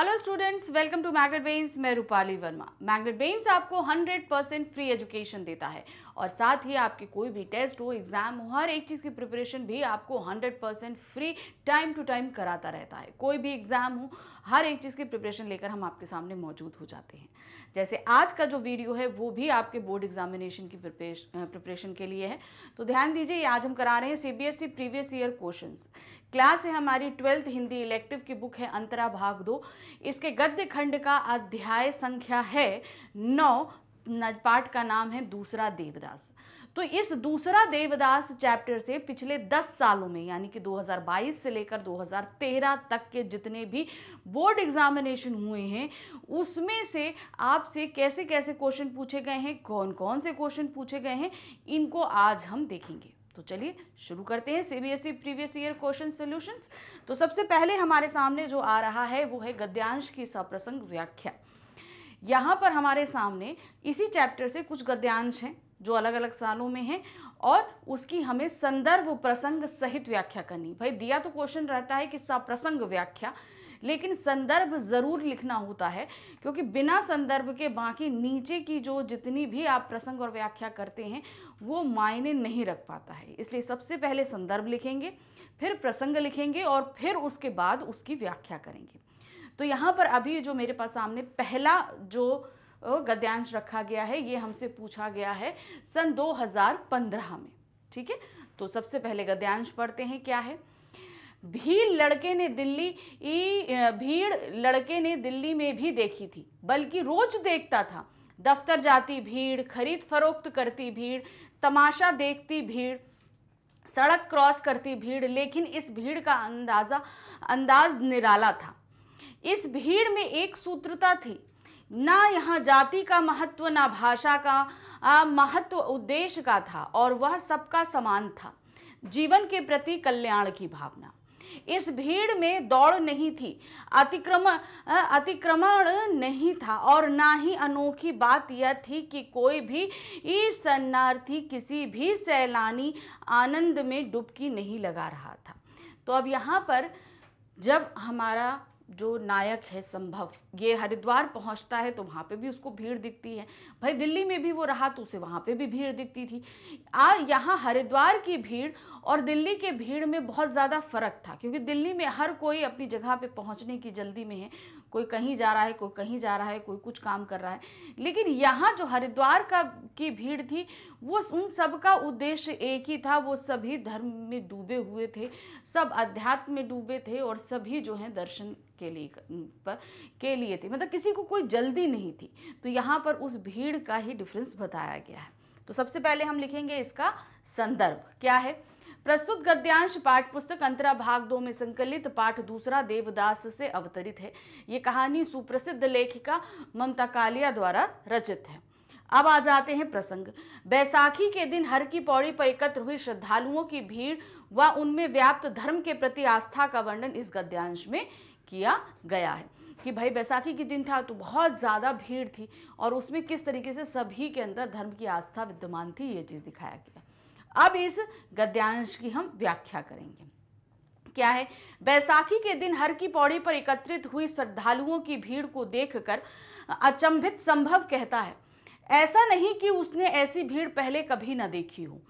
hello students welcome to magnet brains मैं Rupali Verma magnet बेन्स आपको 100 परसेंट फ्री एजुकेशन देता है और साथ ही आपके कोई भी टेस्ट हो एग्जाम हो हर एक चीज़ की प्रिपरेशन भी आपको 100 percent free time to time कराता रहता है कोई भी एग्जाम हो हर एक चीज़ की प्रिपरेशन लेकर हम आपके सामने मौजूद हो जाते हैं जैसे आज का जो वीडियो है वो भी आपके बोर्ड एग्जामिनेशन की प्रिपरेशन के लिए है तो ध्यान दीजिए आज हम करा रहे हैं C previous year question class है हमारी ट्वेल्थ हिंदी इलेक्टिव की बुक है अंतरा भाग दो इसके गद्य खंड का अध्याय संख्या है नौ पाठ का नाम है दूसरा देवदास तो इस दूसरा देवदास चैप्टर से पिछले 10 सालों में यानी कि 2022 से लेकर 2013 तक के जितने भी बोर्ड एग्जामिनेशन हुए हैं उसमें से आपसे कैसे कैसे क्वेश्चन पूछे गए हैं कौन कौन से क्वेश्चन पूछे गए हैं इनको आज हम देखेंगे तो चलिए शुरू करते हैं CBSE previous year question solutions तो सबसे पहले हमारे सामने जो आ रहा है वो है गद्यांश की सप्रसंग व्याख्या यहाँ पर हमारे सामने इसी चैप्टर से कुछ गद्यांश हैं जो अलग अलग सालों में हैं और उसकी हमें संदर्भ प्रसंग सहित व्याख्या करनी भाई दिया तो क्वेश्चन रहता है कि सप्रसंग व्याख्या लेकिन संदर्भ ज़रूर लिखना होता है क्योंकि बिना संदर्भ के बाकी नीचे की जो जितनी भी आप प्रसंग और व्याख्या करते हैं वो मायने नहीं रख पाता है इसलिए सबसे पहले संदर्भ लिखेंगे फिर प्रसंग लिखेंगे और फिर उसके बाद उसकी व्याख्या करेंगे तो यहाँ पर अभी जो मेरे पास सामने पहला जो गद्यांश रखा गया है ये हमसे पूछा गया है सन 2015 में ठीक है तो सबसे पहले गद्यांश पढ़ते हैं क्या है भीड़ लड़के ने दिल्ली भीड़ लड़के ने दिल्ली में भी देखी थी बल्कि रोज देखता था दफ्तर जाती भीड़ खरीद फरोख्त करती भीड़ तमाशा देखती भीड़ सड़क क्रॉस करती भीड़ लेकिन इस भीड़ का अंदाज़ा अंदाज निराला था इस भीड़ में एक सूत्रता थी ना यहाँ जाति का महत्व ना भाषा का महत्व उद्देश्य का था और वह सबका समान था जीवन के प्रति कल्याण की भावना इस भीड़ में दौड़ नहीं थी अतिक्रमण अतिक्रमण नहीं था और ना ही अनोखी बात यह थी कि कोई भी इस शरणार्थी किसी भी सैलानी आनंद में डुबकी नहीं लगा रहा था तो अब यहाँ पर जब हमारा जो नायक है संभव ये हरिद्वार पहुंचता है तो वहाँ पे भी उसको भीड़ दिखती है भाई दिल्ली में भी वो रहा तो उसे वहाँ पे भी भीड़ दिखती थी आ यहाँ हरिद्वार की भीड़ और दिल्ली के भीड़ में बहुत ज़्यादा फ़र्क था क्योंकि दिल्ली में हर कोई अपनी जगह पे पहुँचने की जल्दी में है कोई कहीं जा रहा है कोई कहीं जा रहा है कोई कुछ काम कर रहा है लेकिन यहाँ जो हरिद्वार का की भीड़ थी वो उन सब का उद्देश्य एक ही था वो सभी धर्म में डूबे हुए थे सब अध्यात्म में डूबे थे और सभी जो हैं दर्शन के लिए पर के लिए थे मतलब किसी को कोई जल्दी नहीं थी तो यहाँ पर उस भीड़ का ही डिफरेंस बताया गया है तो सबसे पहले हम लिखेंगे इसका संदर्भ क्या है प्रस्तुत गद्यांश पाठ पुस्तक अंतरा भाग दो में संकलित पाठ दूसरा देवदास से अवतरित है ये कहानी सुप्रसिद्ध लेखिका ममता कालिया द्वारा रचित है अब आ जाते हैं प्रसंग बैसाखी के दिन हर की पौड़ी पर एकत्र हुई श्रद्धालुओं की भीड़ व उनमें व्याप्त धर्म के प्रति आस्था का वर्णन इस गद्यांश में किया गया है कि भाई बैसाखी के दिन था तो बहुत ज़्यादा भीड़ थी और उसमें किस तरीके से सभी के अंदर धर्म की आस्था विद्यमान थी ये चीज़ दिखाया गया अब इस गद्यांश की हम व्याख्या करेंगे क्या है बैसाखी के दिन हर की पौड़ी पर एकत्रित हुई श्रद्धालुओं की भीड़ को देखकर अचंभित संभव कहता है ऐसा नहीं कि उसने ऐसी भीड़ पहले कभी न देखी हो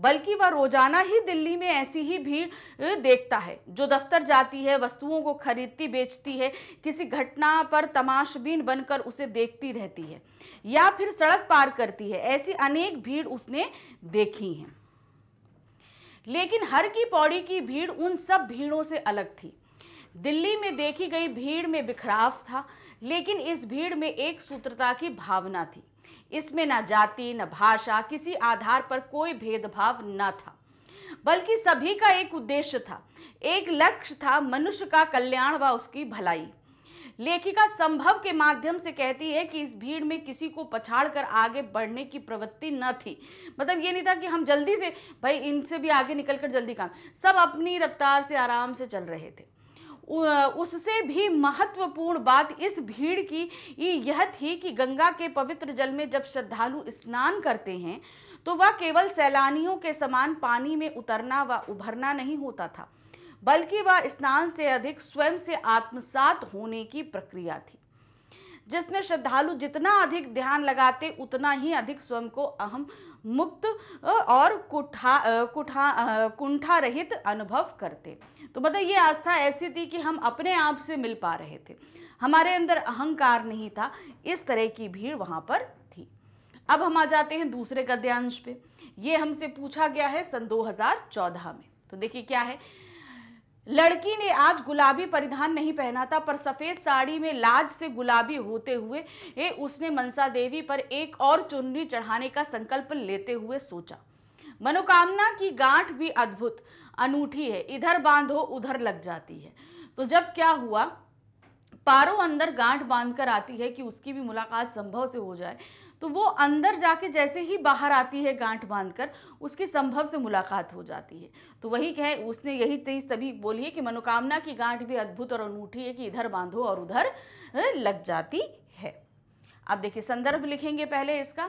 बल्कि वह रोजाना ही दिल्ली में ऐसी ही भीड़ देखता है जो दफ्तर जाती है वस्तुओं को खरीदती बेचती है किसी घटना पर तमाशबीन बनकर उसे देखती रहती है या फिर सड़क पार करती है ऐसी अनेक भीड़ उसने देखी है लेकिन हर की पौड़ी की भीड़ उन सब भीड़ों से अलग थी दिल्ली में देखी गई भीड़ में बिखराव था लेकिन इस भीड़ में एक सूत्रता की भावना थी इसमें न जाति न भाषा किसी आधार पर कोई भेदभाव न था बल्कि सभी का एक उद्देश्य था एक लक्ष्य था मनुष्य का कल्याण व उसकी भलाई लेखिका संभव के माध्यम से कहती है कि इस भीड़ में किसी को पछाड़ कर आगे बढ़ने की प्रवृत्ति न थी मतलब ये नहीं था कि हम जल्दी से भाई इनसे भी आगे निकल कर जल्दी काम सब अपनी रफ्तार से आराम से चल रहे थे उससे भी महत्वपूर्ण बात इस भीड़ की यह थी कि गंगा के पवित्र जल में जब श्रद्धालु स्नान करते हैं तो वह केवल सैलानियों के समान पानी में उतरना व उभरना नहीं होता था बल्कि वह स्नान से अधिक स्वयं से आत्मसात होने की प्रक्रिया थी जिसमें श्रद्धालु जितना अधिक ध्यान लगाते उतना ही अधिक स्वयं को अहम मुक्त और कुठा कुठा कुंठा रहित अनुभव करते तो मतलब ये आस्था ऐसी थी कि हम अपने आप से मिल पा रहे थे हमारे अंदर अहंकार नहीं था इस तरह की भीड़ वहाँ पर थी अब हम आ जाते हैं दूसरे गद्यांश पे ये हमसे पूछा गया है सन 2014 में तो देखिए क्या है लड़की ने आज गुलाबी परिधान नहीं पहना था पर सफ़ेद साड़ी में लाज से गुलाबी होते हुए ए, उसने मनसा देवी पर एक और चुनरी चढ़ाने का संकल्प लेते हुए सोचा मनोकामना की गांठ भी अद्भुत अनूठी है इधर बांधो उधर लग जाती है तो जब क्या हुआ पारो अंदर गांठ बांधकर आती है कि उसकी भी मुलाकात संभव से हो जाए तो वो अंदर जाके जैसे ही बाहर आती है गांठ बांधकर उसकी संभव से मुलाकात हो जाती है तो वही कहे उसने यही तेज तभी बोली है कि मनोकामना की गांठ भी अद्भुत और अनूठी है कि इधर बांधो और उधर लग जाती है आप देखिए संदर्भ लिखेंगे पहले इसका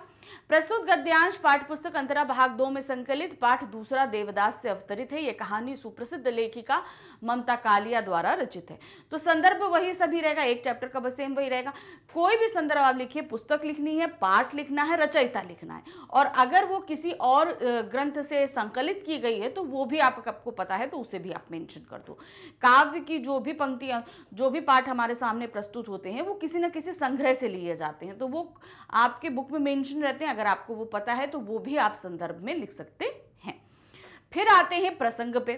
प्रस्तुत गद्यांश पाठ पुस्तक अंतरा भाग दो में संकलित पाठ दूसरा देवदास से अवतरित है यह कहानी सुप्रसिद्ध लेखिका ममता कालिया द्वारा रचित है तो संदर्भ वही सभी रहेगा एक चैप्टर का बस सेम वही रहेगा कोई भी संदर्भ आप लिखिए पुस्तक लिखनी है पाठ लिखना है रचयिता लिखना है और अगर वो किसी और ग्रंथ से संकलित की गई है तो वो भी आप, आपको पता है तो उसे भी आप मेंशन कर दो काव्य की जो भी पंक्तियां जो भी पाठ हमारे सामने प्रस्तुत होते हैं वो किसी न किसी संग्रह से लिए जाते हैं हैं तो वो आपके बुक में मेंशन रहते हैं अगर आपको वो पता है तो वो भी आप संदर्भ में लिख सकते हैं फिर आते हैं प्रसंग पे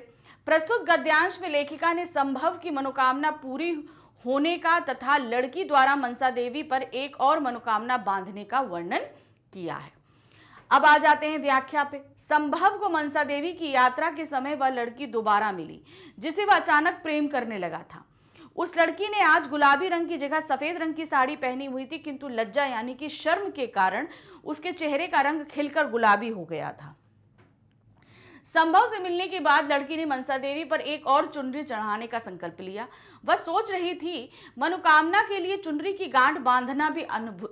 प्रस्तुत गद्यांश में लेखिका ने संभव की मनोकामना पूरी होने का तथा लड़की द्वारा मनसा देवी पर एक और मनोकामना बांधने का वर्णन किया है अब आ जाते हैं व्याख्या पे संभव को मनसा देवी की यात्रा के समय वह लड़की दोबारा मिली जिसे वह अचानक प्रेम करने लगा था उस लड़की ने आज गुलाबी रंग की जगह सफ़ेद रंग की साड़ी पहनी हुई थी किंतु लज्जा यानी कि शर्म के कारण उसके चेहरे का रंग खिलकर गुलाबी हो गया था संभव से मिलने के बाद लड़की ने मनसा देवी पर एक और चुनरी चढ़ाने का संकल्प लिया वह सोच रही थी मनोकामना के लिए चुनरी की गांठ बांधना भी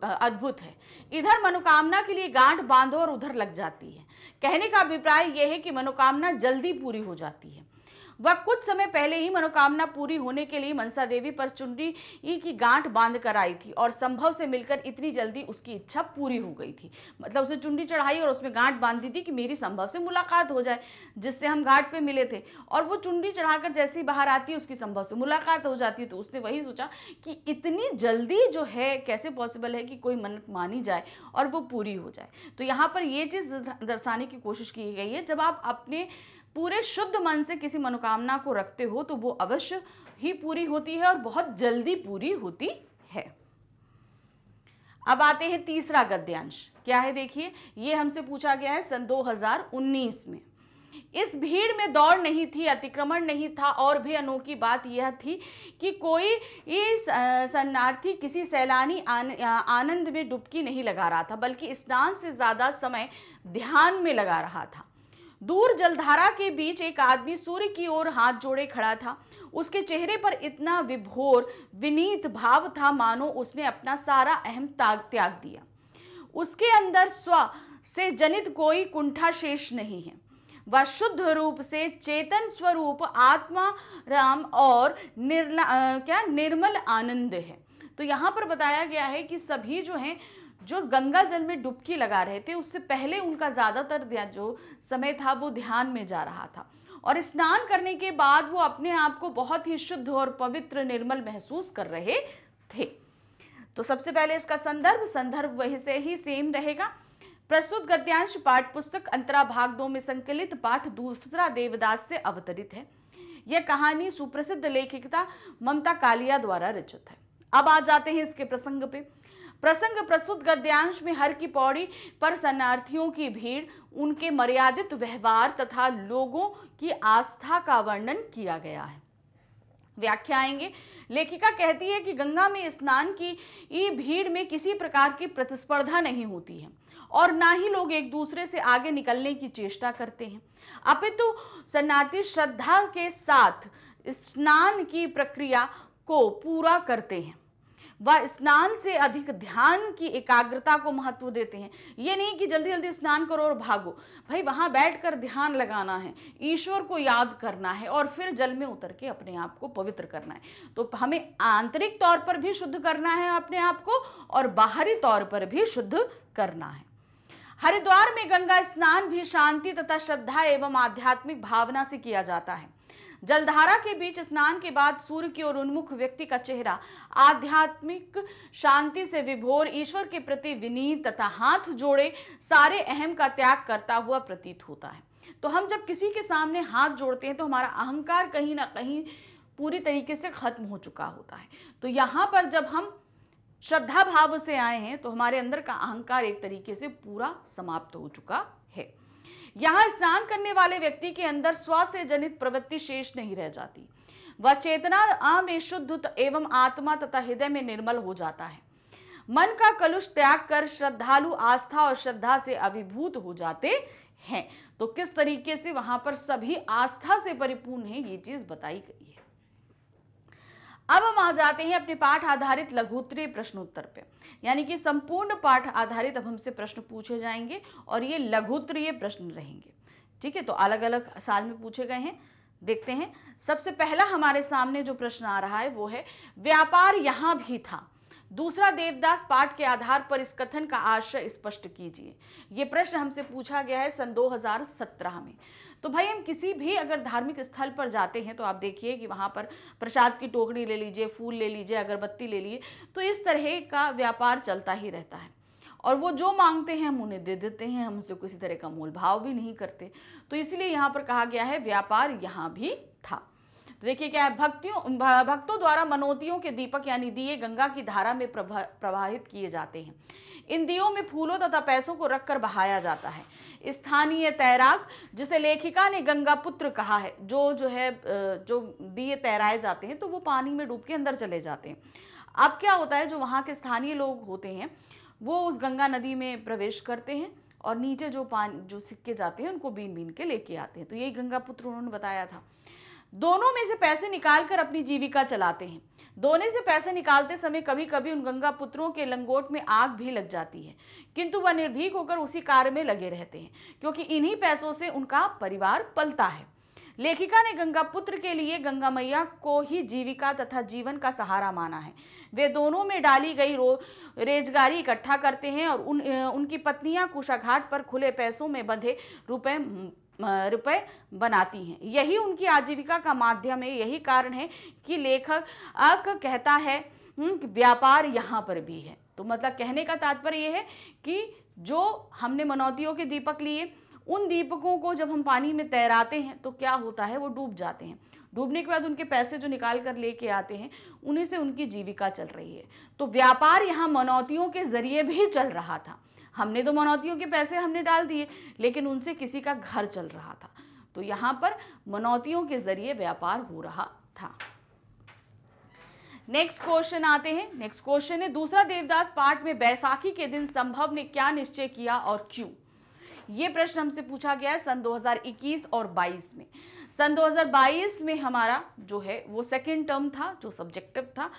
अद्भुत है इधर मनोकामना के लिए गांठ बांधो और उधर लग जाती है कहने का अभिप्राय यह है कि मनोकामना जल्दी पूरी हो जाती है वह कुछ समय पहले ही मनोकामना पूरी होने के लिए मनसा देवी पर चुंडी की गांठ बांध कर आई थी और संभव से मिलकर इतनी जल्दी उसकी इच्छा पूरी हो गई थी मतलब उसे चुंडी चढ़ाई और उसमें गांठ बांध दी थी कि मेरी संभव से मुलाकात हो जाए जिससे हम घाट पर मिले थे और वो चुनरी चढ़ाकर जैसे ही बाहर आती है उसकी संभव से मुलाकात हो जाती तो उसने वही सोचा कि इतनी जल्दी जो है कैसे पॉसिबल है कि कोई मन्नत मानी जाए और वो पूरी हो जाए तो यहाँ पर ये चीज़ दर्शाने की कोशिश की गई है जब आप अपने पूरे शुद्ध मन से किसी मनोकामना को रखते हो तो वो अवश्य ही पूरी होती है और बहुत जल्दी पूरी होती है अब आते हैं तीसरा गद्यांश क्या है देखिए ये हमसे पूछा गया है सन 2019 में इस भीड़ में दौड़ नहीं थी अतिक्रमण नहीं था और भी अनोखी बात यह थी कि कोई शरणार्थी किसी सैलानी आनंद में डुबकी नहीं लगा रहा था बल्कि स्नान से ज़्यादा समय ध्यान में लगा रहा था दूर जलधारा के बीच एक आदमी सूर्य की ओर हाथ जोड़े खड़ा था उसके चेहरे पर इतना विभोर विनीत भाव था मानो उसने अपना सारा अहम ताग त्याग दिया उसके अंदर स्व से जनित कोई कुंठा शेष नहीं है वह शुद्ध रूप से चेतन स्वरूप आत्मा राम और निर्ला क्या निर्मल आनंद है तो यहाँ पर बताया गया है कि सभी जो हैं जो गंगा जल में डुबकी लगा रहे थे उससे पहले उनका ज़्यादातर जो समय था वो ध्यान में जा रहा था और स्नान करने के बाद वो अपने आप को बहुत ही शुद्ध और पवित्र निर्मल महसूस कर रहे थे तो सबसे पहले इसका संदर्भ संदर्भ वही से ही सेम रहेगा प्रस्तुत गद्यांश पाठ पुस्तक अंतरा भाग दो में संकलित पाठ दूसरा देवदास से अवतरित है यह कहानी सुप्रसिद्ध लेखिकता ममता कालिया द्वारा रचित है अब आ जाते हैं इसके प्रसंग पे प्रसंग प्रस्तुत गद्यांश में हर की पौड़ी पर शरणार्थियों की भीड़ उनके मर्यादित व्यवहार तथा लोगों की आस्था का वर्णन किया गया है व्याख्या आएंगे लेखिका कहती है कि गंगा में स्नान की ई भीड़ में किसी प्रकार की प्रतिस्पर्धा नहीं होती है और ना ही लोग एक दूसरे से आगे निकलने की चेष्टा करते हैं अपितु शरणार्थी श्रद्धा के साथ स्नान की प्रक्रिया को पूरा करते हैं वह स्नान से अधिक ध्यान की एकाग्रता को महत्व देते हैं ये नहीं कि जल्दी जल्दी स्नान करो और भागो भाई वहाँ बैठकर ध्यान लगाना है ईश्वर को याद करना है और फिर जल में उतर के अपने आप को पवित्र करना है तो हमें आंतरिक तौर पर भी शुद्ध करना है अपने आप को और बाहरी तौर पर भी शुद्ध करना है हरिद्वार में गंगा स्नान भी शांति तथा श्रद्धा एवं आध्यात्मिक भावना से किया जाता है जलधारा के बीच स्नान के बाद सूर्य की ओर उन्मुख व्यक्ति का चेहरा आध्यात्मिक शांति से विभोर ईश्वर के प्रति विनीत तथा हाथ जोड़े सारे अहम का त्याग करता हुआ प्रतीत होता है तो हम जब किसी के सामने हाथ जोड़ते हैं तो हमारा अहंकार कहीं ना कहीं पूरी तरीके से खत्म हो चुका होता है तो यहाँ पर जब हम श्रद्धा भाव से आए हैं तो हमारे अंदर का अहंकार एक तरीके से पूरा समाप्त हो चुका है यहाँ स्नान करने वाले व्यक्ति के अंदर स्व से जनित प्रवृत्ति शेष नहीं रह जाती वह चेतना में शुद्ध एवं आत्मा तथा हृदय में निर्मल हो जाता है मन का कलुष त्याग कर श्रद्धालु आस्था और श्रद्धा से अभिभूत हो जाते हैं तो किस तरीके से वहां पर सभी आस्था से परिपूर्ण है ये चीज बताई गई है अब हम आ जाते हैं अपने पाठ आधारित लघुत्तरी प्रश्नोत्तर पे यानी कि संपूर्ण पाठ आधारित अब हमसे प्रश्न पूछे जाएंगे और ये लघुत्तरीय प्रश्न रहेंगे ठीक है तो अलग अलग साल में पूछे गए हैं देखते हैं सबसे पहला हमारे सामने जो प्रश्न आ रहा है वो है व्यापार यहाँ भी था दूसरा देवदास पाठ के आधार पर इस कथन का आशय स्पष्ट कीजिए ये प्रश्न हमसे पूछा गया है सन 2017 में तो भाई हम किसी भी अगर धार्मिक स्थल पर जाते हैं तो आप देखिए कि वहाँ पर प्रसाद की टोकरी ले लीजिए फूल ले लीजिए अगरबत्ती ले लीजिए तो इस तरह का व्यापार चलता ही रहता है और वो जो मांगते हैं हम उन्हें दे देते हैं हम उसे किसी तरह का मोल भाव भी नहीं करते तो इसलिए यहाँ पर कहा गया है व्यापार यहाँ भी था देखिए क्या है भक्तियों भक्तों द्वारा मनोतियों के दीपक यानी दिए गंगा की धारा में प्रभा प्रवाहित किए जाते हैं इन दियों में फूलों तथा पैसों को रखकर बहाया जाता है स्थानीय तैराक जिसे लेखिका ने गंगा पुत्र कहा है जो जो है जो दिए तैराए जाते हैं तो वो पानी में डूब के अंदर चले जाते हैं अब क्या होता है जो वहाँ के स्थानीय लोग होते हैं वो उस गंगा नदी में प्रवेश करते हैं और नीचे जो पान जो सिक्के जाते हैं उनको बीन बीन के लेके आते हैं तो यही गंगा पुत्र उन्होंने बताया था दोनों में से पैसे निकालकर अपनी जीविका चलाते हैं दोनों से पैसे निकालते समय कभी कभी उन गंगा पुत्रों के लंगोट में आग भी लग जाती है किंतु वह निर्भीक होकर उसी कार्य में लगे रहते हैं क्योंकि इन्हीं पैसों से उनका परिवार पलता है लेखिका ने गंगा पुत्र के लिए गंगा मैया को ही जीविका तथा जीवन का सहारा माना है वे दोनों में डाली गई रो रेजगारी इकट्ठा करते हैं और उन उनकी पत्नियां कुशाघाट पर खुले पैसों में बंधे रुपए रुपए बनाती हैं यही उनकी आजीविका का माध्यम है यही कारण है कि लेखक कहता है हम्म, कि व्यापार यहाँ पर भी है तो मतलब कहने का तात्पर्य यह है कि जो हमने मनौतियों के दीपक लिए उन दीपकों को जब हम पानी में तैराते हैं तो क्या होता है वो डूब जाते हैं डूबने के बाद उनके पैसे जो निकाल कर लेके आते हैं उन्हीं से उनकी जीविका चल रही है तो व्यापार यहाँ मनौतियों के जरिए भी चल रहा था हमने तो मनौतियों के पैसे हमने डाल दिए लेकिन उनसे किसी का घर चल रहा था तो यहाँ पर मनौतियों के जरिए व्यापार हो रहा था नेक्स्ट क्वेश्चन आते हैं नेक्स्ट क्वेश्चन है दूसरा देवदास पाठ में बैसाखी के दिन संभव ने क्या निश्चय किया और क्यों ये प्रश्न हमसे पूछा गया है सन 2021 और 22 में सन 2022 में हमारा जो है वो सेकेंड टर्म था जो सब्जेक्टिव था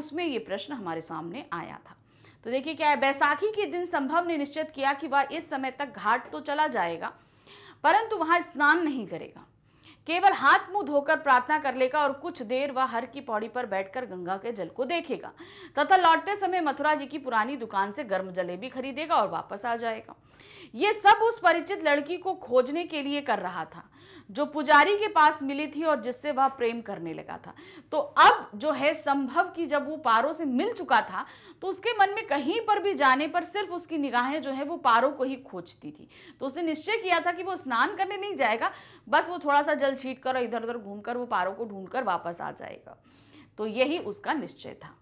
उसमें ये प्रश्न हमारे सामने आया था तो देखिए क्या है बैसाखी के दिन संभव ने निश्चित किया कि वह इस समय तक घाट तो चला जाएगा परंतु वहां स्नान नहीं करेगा केवल हाथ मुंह धोकर प्रार्थना कर लेगा और कुछ देर वह हर की पौड़ी पर बैठकर गंगा के जल को देखेगा तथा लौटते समय मथुरा जी की पुरानी दुकान से गर्म जलेबी खरीदेगा और वापस आ जाएगा ये सब उस परिचित लड़की को खोजने के लिए कर रहा था जो पुजारी के पास मिली थी और जिससे वह प्रेम करने लगा था तो अब जो है संभव कि जब वो पारो से मिल चुका था तो उसके मन में कहीं पर भी जाने पर सिर्फ उसकी निगाहें जो है वो पारो को ही खोजती थी तो उसने निश्चय किया था कि वो स्नान करने नहीं जाएगा बस वो थोड़ा सा जल छीट कर और इधर उधर घूम वो पारो को ढूंढ वापस आ जाएगा तो यही उसका निश्चय था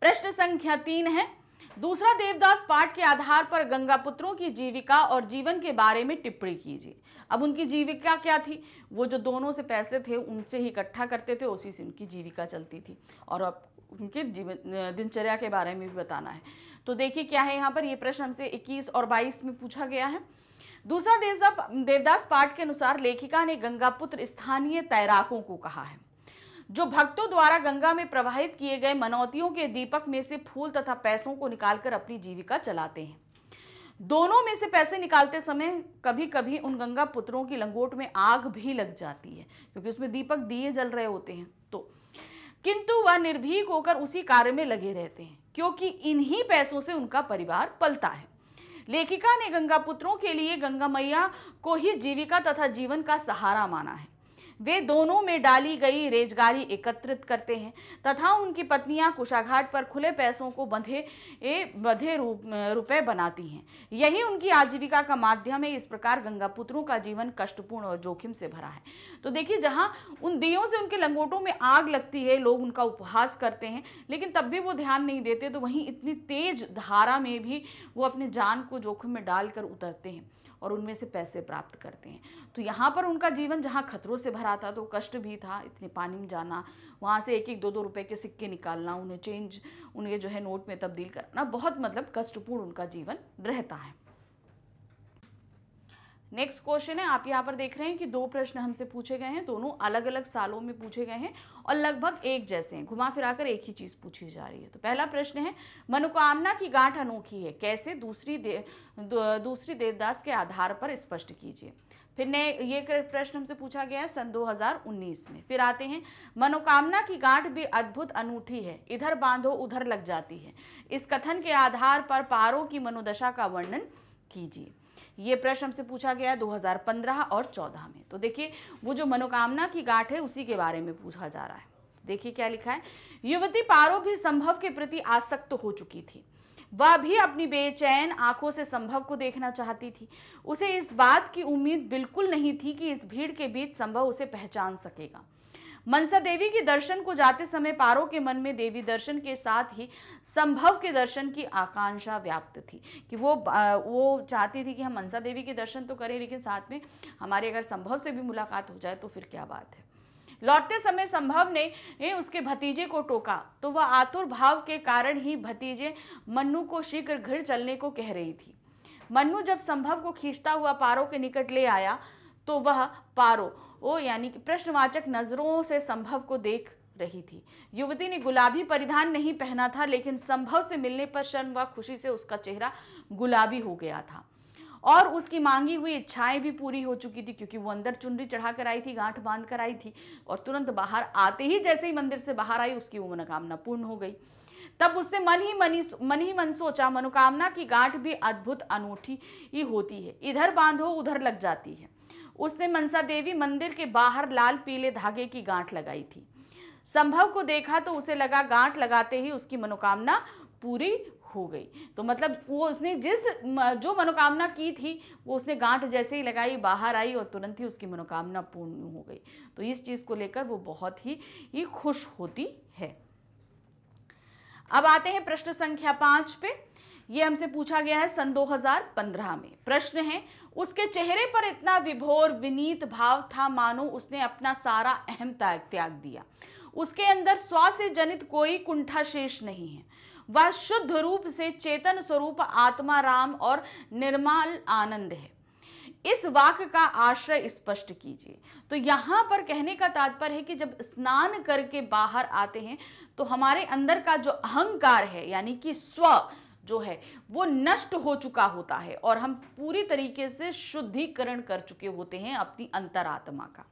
प्रश्न संख्या तीन है दूसरा देवदास पाठ के आधार पर गंगा पुत्रों की जीविका और जीवन के बारे में टिप्पणी कीजिए अब उनकी जीविका क्या थी वो जो दोनों से पैसे थे उनसे ही इकट्ठा करते थे उसी से उनकी जीविका चलती थी और अब उनके जीवन दिनचर्या के बारे में भी बताना है तो देखिए क्या है यहाँ पर ये प्रश्न हमसे 21 और 22 में पूछा गया है दूसरा देवदास पाठ के अनुसार लेखिका ने गंगापुत्र स्थानीय तैराकों को कहा है जो भक्तों द्वारा गंगा में प्रवाहित किए गए मनौतियों के दीपक में से फूल तथा पैसों को निकालकर अपनी जीविका चलाते हैं दोनों में से पैसे निकालते समय कभी कभी उन गंगा पुत्रों की लंगोट में आग भी लग जाती है क्योंकि उसमें दीपक दिए जल रहे होते हैं तो किंतु वह निर्भीक होकर उसी कार्य में लगे रहते हैं क्योंकि इन्हीं पैसों से उनका परिवार पलता है लेखिका ने गंगा पुत्रों के लिए गंगा मैया को ही जीविका तथा जीवन का सहारा माना है वे दोनों में डाली गई रेजगारी एकत्रित करते हैं तथा उनकी पत्नियां कुशाघाट पर खुले पैसों को बंधे ए, बंधे रूप रुपए बनाती हैं यही उनकी आजीविका का माध्यम है इस प्रकार गंगा पुत्रों का जीवन कष्टपूर्ण और जोखिम से भरा है तो देखिए जहाँ उन दियों से उनके लंगोटों में आग लगती है लोग उनका उपहास करते हैं लेकिन तब भी वो ध्यान नहीं देते तो वहीं इतनी तेज धारा में भी वो अपने जान को जोखिम में डालकर उतरते हैं और उनमें से पैसे प्राप्त करते हैं तो यहाँ पर उनका जीवन जहाँ खतरों से भरा था तो कष्ट भी था इतने पानी में जाना वहाँ से एक एक दो दो रुपए के सिक्के निकालना उन्हें चेंज उन्हें जो है नोट में तब्दील करना बहुत मतलब कष्टपूर्ण उनका जीवन रहता है नेक्स्ट क्वेश्चन है आप यहाँ पर देख रहे हैं कि दो प्रश्न हमसे पूछे गए हैं दोनों अलग अलग सालों में पूछे गए हैं और लगभग एक जैसे हैं घुमा फिरा कर एक ही चीज़ पूछी जा रही है तो पहला प्रश्न है मनोकामना की गांठ अनोखी है कैसे दूसरी दे, दूसरी देवदास के आधार पर स्पष्ट कीजिए फिर ने ये प्रश्न हमसे पूछा गया है सन 2019 में फिर आते हैं मनोकामना की गांठ भी अद्भुत अनूठी है इधर बांधो उधर लग जाती है इस कथन के आधार पर पारों की मनोदशा का वर्णन कीजिए ये प्रश्न हमसे पूछा गया है 2015 और 14 में तो देखिए वो जो मनोकामना की गांठ है उसी के बारे में पूछा जा रहा है देखिए क्या लिखा है युवती पारो भी संभव के प्रति आसक्त हो चुकी थी वह भी अपनी बेचैन आंखों से संभव को देखना चाहती थी उसे इस बात की उम्मीद बिल्कुल नहीं थी कि इस भीड़ के बीच संभव उसे पहचान सकेगा मनसा देवी के दर्शन को जाते समय पारो के मन में देवी दर्शन के साथ ही संभव के दर्शन की आकांक्षा व्याप्त थी कि वो वो चाहती थी कि हम मनसा देवी के दर्शन तो करें लेकिन साथ में हमारी अगर संभव से भी मुलाकात हो जाए तो फिर क्या बात है लौटते समय संभव ने उसके भतीजे को टोका तो वह आतुर भाव के कारण ही भतीजे मन्नू को शीघ्र घर चलने को कह रही थी मन्नू जब संभव को खींचता हुआ पारो के निकट ले आया तो वह पारो ओ यानी कि प्रश्नवाचक नज़रों से संभव को देख रही थी युवती ने गुलाबी परिधान नहीं पहना था लेकिन संभव से मिलने पर शर्म व खुशी से उसका चेहरा गुलाबी हो गया था और उसकी मांगी हुई इच्छाएं भी पूरी हो चुकी थी क्योंकि वो अंदर चुनरी चढ़ा कर आई थी गांठ बांध कर आई थी और तुरंत बाहर आते ही जैसे ही मंदिर से बाहर आई उसकी वो मनोकामना पूर्ण हो गई तब उसने मन ही मनी मन ही मन सोचा मनोकामना की गांठ भी अद्भुत अनूठी ही होती है इधर बांधो उधर लग जाती है उसने मनसा देवी मंदिर के बाहर लाल पीले धागे की गांठ लगाई थी संभव को देखा तो उसे लगा गांठ लगाते ही उसकी मनोकामना पूरी हो गई तो मतलब वो उसने जिस जो मनोकामना की थी वो उसने गांठ जैसे ही लगाई बाहर आई और तुरंत ही उसकी मनोकामना पूर्ण हो गई तो इस चीज़ को लेकर वो बहुत ही, ही खुश होती है अब आते हैं प्रश्न संख्या पांच पे ये हमसे पूछा गया है सन 2015 में प्रश्न है उसके चेहरे पर इतना विभोर विनीत भाव था मानो उसने अपना सारा अहम त्याग दिया उसके अंदर स्वास्थ्य जनित कोई कुंठा शेष नहीं है वह शुद्ध रूप से चेतन स्वरूप आत्मा राम और निर्माल आनंद है इस वाक का आश्रय स्पष्ट कीजिए तो यहां पर कहने का तात्पर्य है कि जब स्नान करके बाहर आते हैं तो हमारे अंदर का जो अहंकार है यानी कि स्व जो है वो नष्ट हो चुका होता है और हम पूरी तरीके से शुद्धिकरण कर चुके होते हैं अपनी अंतरात्मा का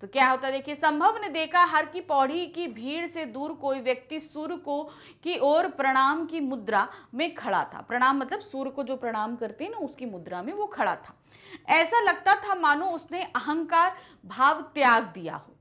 तो क्या होता है देखिए संभव ने देखा हर की पौड़ी की भीड़ से दूर कोई व्यक्ति सूर्य को की ओर प्रणाम की मुद्रा में खड़ा था प्रणाम मतलब सूर्य को जो प्रणाम करते हैं ना उसकी मुद्रा में वो खड़ा था ऐसा लगता था मानो उसने अहंकार भाव त्याग दिया हो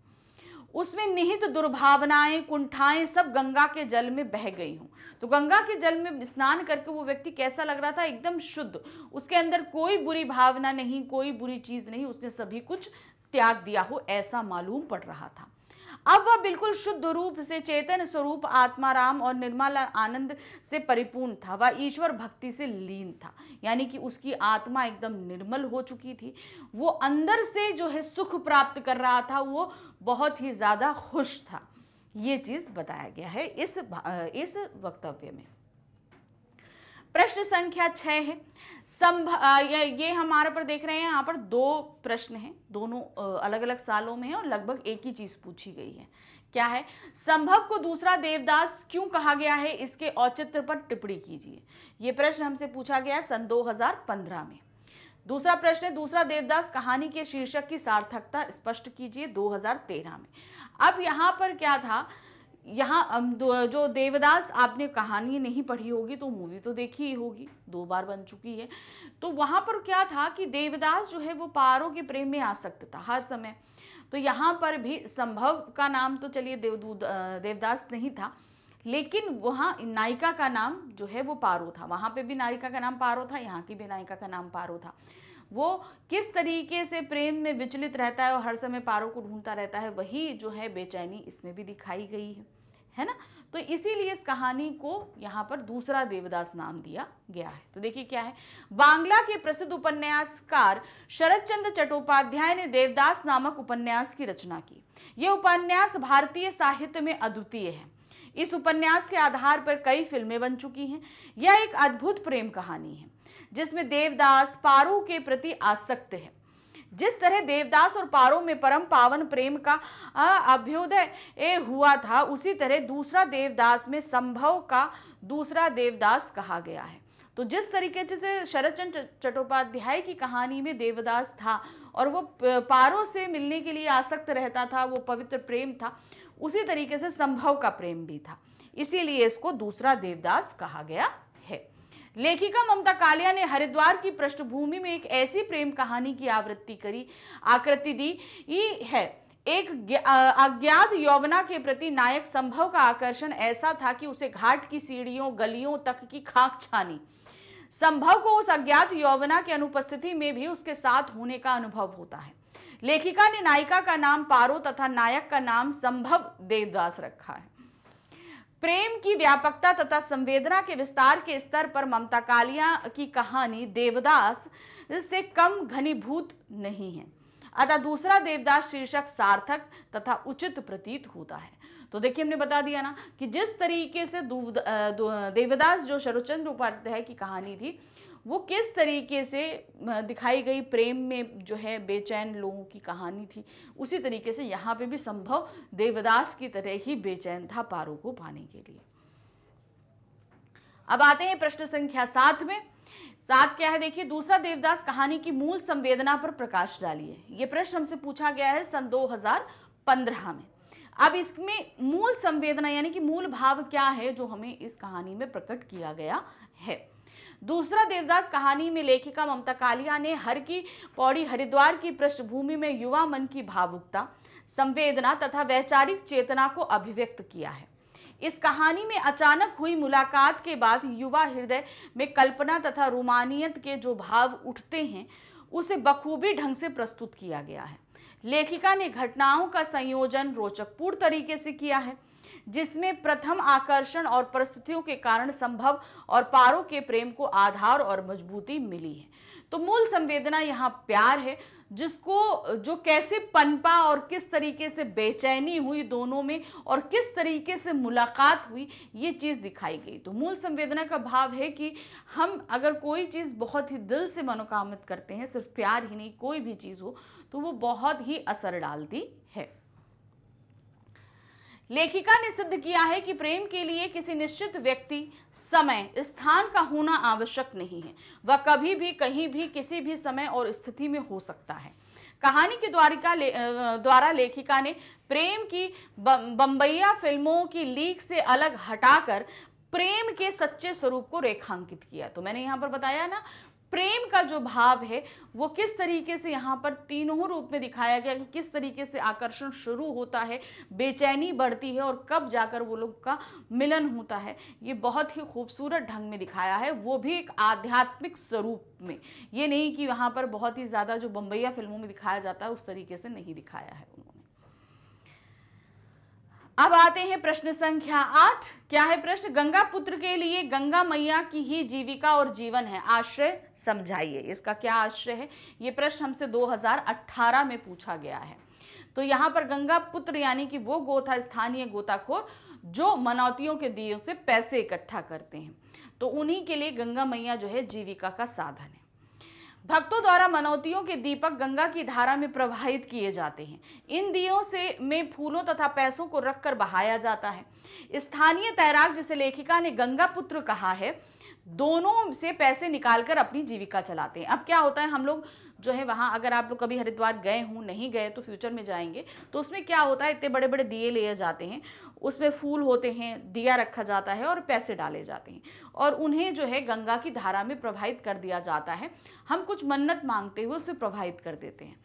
उसमें निहित दुर्भावनाएं कुंठाएं सब गंगा के जल में बह गई हों तो गंगा के जल में स्नान करके वो व्यक्ति कैसा लग रहा था एकदम शुद्ध उसके अंदर कोई बुरी भावना नहीं कोई बुरी चीज़ नहीं उसने सभी कुछ त्याग दिया हो ऐसा मालूम पड़ रहा था अब वह बिल्कुल शुद्ध रूप से चेतन स्वरूप आत्माराम और निर्मल आनंद से परिपूर्ण था वह ईश्वर भक्ति से लीन था यानी कि उसकी आत्मा एकदम निर्मल हो चुकी थी वो अंदर से जो है सुख प्राप्त कर रहा था वो बहुत ही ज़्यादा खुश था ये चीज बताया गया है इस इस वक्तव्य में प्रश्न संख्या छह है संभ ये, ये हमारे पर देख रहे हैं यहाँ पर दो प्रश्न हैं दोनों अलग अलग सालों में है और लगभग एक ही चीज़ पूछी गई है क्या है संभव को दूसरा देवदास क्यों कहा गया है इसके औचित्य पर टिप्पणी कीजिए यह प्रश्न हमसे पूछा गया सन 2015 में दूसरा प्रश्न है दूसरा देवदास कहानी के शीर्षक की सार्थकता स्पष्ट कीजिए 2013 में अब यहाँ पर क्या था यहाँ जो देवदास आपने कहानी नहीं पढ़ी होगी तो मूवी तो देखी ही होगी दो बार बन चुकी है तो वहाँ पर क्या था कि देवदास जो है वो पारों के प्रेम में आसक्त था हर समय तो यहाँ पर भी संभव का नाम तो चलिए देवदूत देवदास नहीं था लेकिन वहाँ नायिका का नाम जो है वो पारो था वहाँ पे भी नायिका का नाम पारो था यहाँ की भी नायिका का नाम पारो था वो किस तरीके से प्रेम में विचलित रहता है और हर समय पारो को ढूंढता रहता है वही जो है बेचैनी इसमें भी दिखाई गई है है ना तो इसीलिए इस कहानी को यहाँ पर दूसरा देवदास नाम दिया गया है तो देखिए क्या है बांग्ला के प्रसिद्ध उपन्यासकार शरद चंद्र चट्टोपाध्याय ने देवदास नामक उपन्यास की रचना की यह उपन्यास भारतीय साहित्य में अद्वितीय है इस उपन्यास के आधार पर कई फिल्में बन चुकी हैं यह एक अद्भुत प्रेम कहानी है जिसमें देवदास पारो के प्रति आसक्त है जिस तरह देवदास और पारो में परम पावन प्रेम का अभ्युदय हुआ था उसी तरह दूसरा देवदास में संभव का दूसरा देवदास कहा गया है तो जिस तरीके से शरद चट्टोपाध्याय की कहानी में देवदास था और वो पारों से मिलने के लिए आसक्त रहता था वो पवित्र प्रेम था उसी तरीके से संभव का प्रेम भी था इसीलिए इसको दूसरा देवदास कहा गया है लेखिका ममता कालिया ने हरिद्वार की पृष्ठभूमि में एक ऐसी प्रेम कहानी की आवृत्ति करी आकृति दी है एक अज्ञात यौवना के प्रति नायक संभव का आकर्षण ऐसा था कि उसे घाट की सीढ़ियों गलियों तक की खाक छानी संभव को उस अज्ञात यौवना की अनुपस्थिति में भी उसके साथ होने का अनुभव होता है लेखिका ने नायिका का नाम पारो तथा नायक का नाम संभव देवदास रखा है प्रेम की व्यापकता तथा संवेदना के विस्तार के स्तर पर ममता कालिया की कहानी देवदास से कम घनीभूत नहीं है अतः दूसरा देवदास शीर्षक सार्थक तथा उचित प्रतीत होता है तो देखिए हमने बता दिया ना कि जिस तरीके से देवदास जो शरदचंद्र उपाध्याय की कहानी थी वो किस तरीके से दिखाई गई प्रेम में जो है बेचैन लोगों की कहानी थी उसी तरीके से यहाँ पे भी संभव देवदास की तरह ही बेचैन था पारो को पाने के लिए अब आते हैं प्रश्न संख्या सात में सात क्या है देखिए दूसरा देवदास कहानी की मूल संवेदना पर प्रकाश डालिए ये प्रश्न हमसे पूछा गया है सन 2015 में अब इसमें मूल संवेदना यानी कि मूल भाव क्या है जो हमें इस कहानी में प्रकट किया गया है दूसरा देवदास कहानी में लेखिका ममता कालिया ने हर की पौड़ी हरिद्वार की पृष्ठभूमि में युवा मन की भावुकता संवेदना तथा वैचारिक चेतना को अभिव्यक्त किया है इस कहानी में अचानक हुई मुलाकात के बाद युवा हृदय में कल्पना तथा रोमानियत के जो भाव उठते हैं उसे बखूबी ढंग से प्रस्तुत किया गया है लेखिका ने घटनाओं का संयोजन रोचकपूर्ण तरीके से किया है जिसमें प्रथम आकर्षण और परिस्थितियों के कारण संभव और पारों के प्रेम को आधार और मजबूती मिली है तो मूल संवेदना यहाँ प्यार है जिसको जो कैसे पनपा और किस तरीके से बेचैनी हुई दोनों में और किस तरीके से मुलाकात हुई ये चीज़ दिखाई गई तो मूल संवेदना का भाव है कि हम अगर कोई चीज़ बहुत ही दिल से मनोकामित करते हैं सिर्फ प्यार ही नहीं कोई भी चीज़ हो तो वो बहुत ही असर डालती है लेखिका ने सिद्ध किया है कि प्रेम के लिए किसी निश्चित व्यक्ति समय स्थान का होना आवश्यक नहीं है वह कभी भी कहीं भी किसी भी समय और स्थिति में हो सकता है कहानी के द्वारिका ले, द्वारा लेखिका ने प्रेम की बम्बैया फिल्मों की लीक से अलग हटाकर प्रेम के सच्चे स्वरूप को रेखांकित किया तो मैंने यहाँ पर बताया ना प्रेम का जो भाव है वो किस तरीके से यहाँ पर तीनों रूप में दिखाया गया कि किस तरीके से आकर्षण शुरू होता है बेचैनी बढ़ती है और कब जाकर वो लोग का मिलन होता है ये बहुत ही खूबसूरत ढंग में दिखाया है वो भी एक आध्यात्मिक स्वरूप में ये नहीं कि यहाँ पर बहुत ही ज़्यादा जो बम्बैया फिल्मों में दिखाया जाता है उस तरीके से नहीं दिखाया है अब आते हैं प्रश्न संख्या आठ क्या है प्रश्न गंगा पुत्र के लिए गंगा मैया की ही जीविका और जीवन है आश्रय समझाइए इसका क्या आश्रय है ये प्रश्न हमसे 2018 में पूछा गया है तो यहाँ पर गंगा पुत्र यानी कि वो गोथा स्थानीय गोताखोर जो मनौतियों के दियो से पैसे इकट्ठा करते हैं तो उन्हीं के लिए गंगा मैया जो है जीविका का साधन है भक्तों द्वारा मनौतियों के दीपक गंगा की धारा में प्रवाहित किए जाते हैं इन दियों से में फूलों तथा पैसों को रखकर बहाया जाता है स्थानीय तैराक जिसे लेखिका ने गंगा पुत्र कहा है दोनों से पैसे निकाल कर अपनी जीविका चलाते हैं अब क्या होता है हम लोग जो है वहाँ अगर आप लोग कभी हरिद्वार गए हों नहीं गए तो फ्यूचर में जाएंगे तो उसमें क्या होता है इतने बड़े बड़े दिए लिए जाते हैं उसमें फूल होते हैं दिया रखा जाता है और पैसे डाले जाते हैं और उन्हें जो है गंगा की धारा में प्रभावित कर दिया जाता है हम कुछ मन्नत मांगते हुए उसे प्रभावित कर देते हैं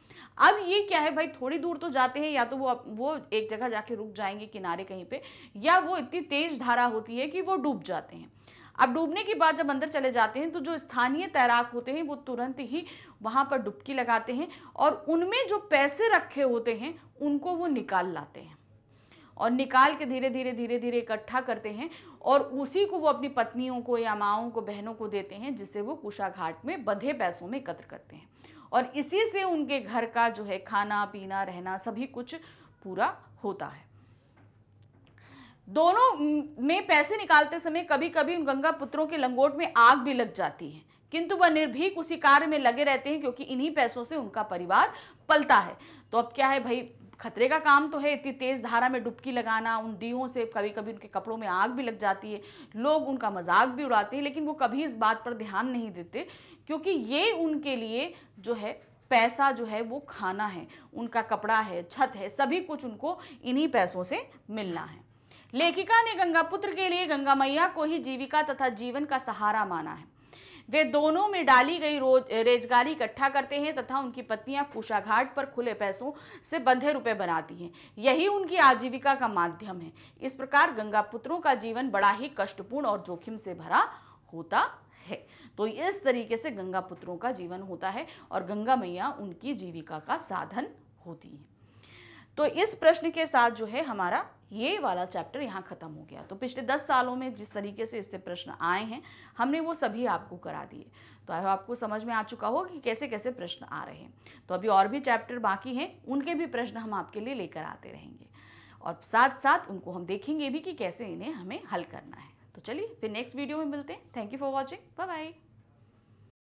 अब ये क्या है भाई थोड़ी दूर तो जाते हैं या तो वो वो एक जगह जाके रुक जाएंगे किनारे कहीं पर या वो इतनी तेज़ धारा होती है कि वो डूब जाते हैं अब डूबने के बाद जब अंदर चले जाते हैं तो जो स्थानीय तैराक होते हैं वो तुरंत ही वहाँ पर डुबकी लगाते हैं और उनमें जो पैसे रखे होते हैं उनको वो निकाल लाते हैं और निकाल के धीरे धीरे धीरे धीरे इकट्ठा करते हैं और उसी को वो अपनी पत्नियों को या माओं को बहनों को देते हैं जिससे वो कुशाघाट में बंधे पैसों में एकत्र करते हैं और इसी से उनके घर का जो है खाना पीना रहना सभी कुछ पूरा होता है दोनों में पैसे निकालते समय कभी कभी उन गंगा पुत्रों के लंगोट में आग भी लग जाती है किंतु वह निर्भीक उसी कार्य में लगे रहते हैं क्योंकि इन्हीं पैसों से उनका परिवार पलता है तो अब क्या है भाई खतरे का काम तो है इतनी तेज़ धारा में डुबकी लगाना उन दीहों से कभी कभी उनके कपड़ों में आग भी लग जाती है लोग उनका मजाक भी उड़ाते हैं लेकिन वो कभी इस बात पर ध्यान नहीं देते क्योंकि ये उनके लिए जो है पैसा जो है वो खाना है उनका कपड़ा है छत है सभी कुछ उनको इन्हीं पैसों से मिलना है लेखिका ने गंगा पुत्र के लिए गंगा मैया को ही जीविका तथा जीवन का सहारा माना है वे दोनों में डाली गई रोज रेजगारी इकट्ठा करते हैं तथा उनकी पत्नियां पूषाघाट पर खुले पैसों से बंधे रुपए बनाती हैं यही उनकी आजीविका का माध्यम है इस प्रकार गंगा पुत्रों का जीवन बड़ा ही कष्टपूर्ण और जोखिम से भरा होता है तो इस तरीके से गंगा पुत्रों का जीवन होता है और गंगा मैया उनकी जीविका का साधन होती है तो इस प्रश्न के साथ जो है हमारा ये वाला चैप्टर यहाँ ख़त्म हो गया तो पिछले दस सालों में जिस तरीके से इससे प्रश्न आए हैं हमने वो सभी आपको करा दिए तो आई आपको समझ में आ चुका हो कि कैसे कैसे प्रश्न आ रहे हैं तो अभी और भी चैप्टर बाकी हैं उनके भी प्रश्न हम आपके लिए लेकर आते रहेंगे और साथ साथ उनको हम देखेंगे भी कि कैसे इन्हें हमें हल करना है तो चलिए फिर नेक्स्ट वीडियो में मिलते हैं thank you for watching bye bye